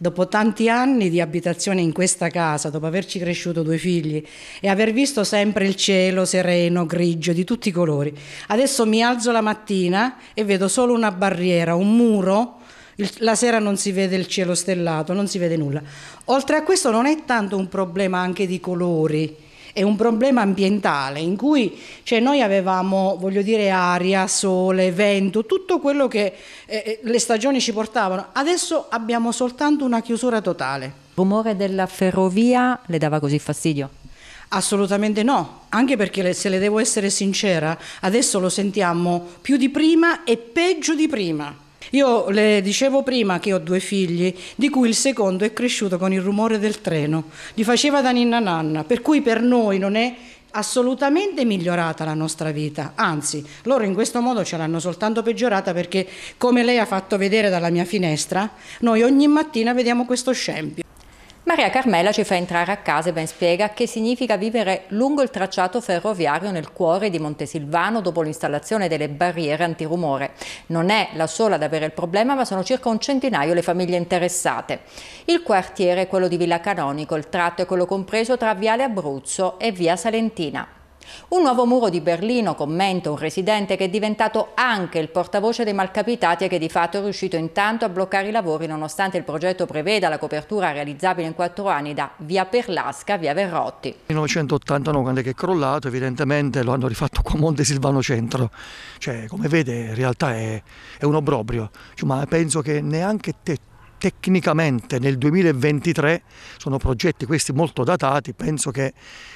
Dopo tanti anni di abitazione in questa casa, dopo averci cresciuto due figli e aver visto sempre il cielo sereno, grigio, di tutti i colori, adesso mi alzo la mattina e vedo solo una barriera, un muro. Il, la sera non si vede il cielo stellato, non si vede nulla. Oltre a questo non è tanto un problema anche di colori, è un problema ambientale in cui cioè, noi avevamo, voglio dire, aria, sole, vento, tutto quello che eh, eh, le stagioni ci portavano. Adesso abbiamo soltanto una chiusura totale. Il rumore della ferrovia le dava così fastidio? Assolutamente no, anche perché se le devo essere sincera, adesso lo sentiamo più di prima e peggio di prima. Io le dicevo prima che ho due figli, di cui il secondo è cresciuto con il rumore del treno, li faceva da ninna nanna, per cui per noi non è assolutamente migliorata la nostra vita, anzi loro in questo modo ce l'hanno soltanto peggiorata perché come lei ha fatto vedere dalla mia finestra, noi ogni mattina vediamo questo scempio. Maria Carmela ci fa entrare a casa e ben spiega che significa vivere lungo il tracciato ferroviario nel cuore di Montesilvano dopo l'installazione delle barriere antirumore. Non è la sola ad avere il problema, ma sono circa un centinaio le famiglie interessate. Il quartiere è quello di Villa Canonico, il tratto è quello compreso tra Viale Abruzzo e Via Salentina. Un nuovo muro di Berlino, commenta un residente che è diventato anche il portavoce dei malcapitati e che di fatto è riuscito intanto a bloccare i lavori nonostante il progetto preveda la copertura realizzabile in quattro anni da via Perlasca a via Verrotti. Nel 1989 quando è crollato evidentemente lo hanno rifatto qua a Monte Silvano Centro, cioè come vede in realtà è, è un obbrobrio, cioè, ma penso che neanche te tecnicamente nel 2023 sono progetti questi molto datati, penso che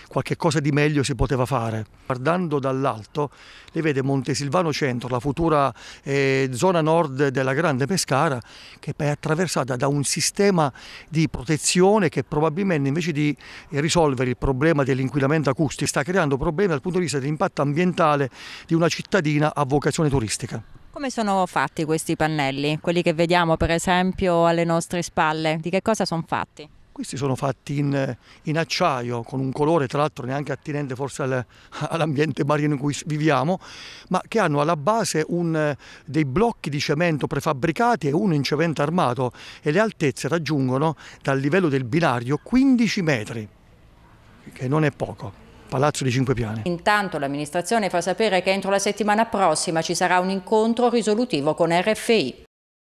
qualche cosa di meglio si poteva fare. Guardando dall'alto le vede Montesilvano Centro, la futura eh, zona nord della Grande Pescara, che è attraversata da un sistema di protezione che probabilmente invece di risolvere il problema dell'inquinamento acustico sta creando problemi dal punto di vista dell'impatto ambientale di una cittadina a vocazione turistica. Come sono fatti questi pannelli? Quelli che vediamo per esempio alle nostre spalle, di che cosa sono fatti? Questi sono fatti in, in, acciaio, con un colore tra l'altro neanche attinente forse al, all'ambiente marino in cui viviamo, ma che hanno alla base un, dei blocchi di cemento prefabbricati e uno in cemento armato e le altezze raggiungono dal livello del binario 15 metri, che non è poco palazzo di cinque piani. Intanto l'amministrazione fa sapere che entro la settimana prossima ci sarà un incontro risolutivo con RFI.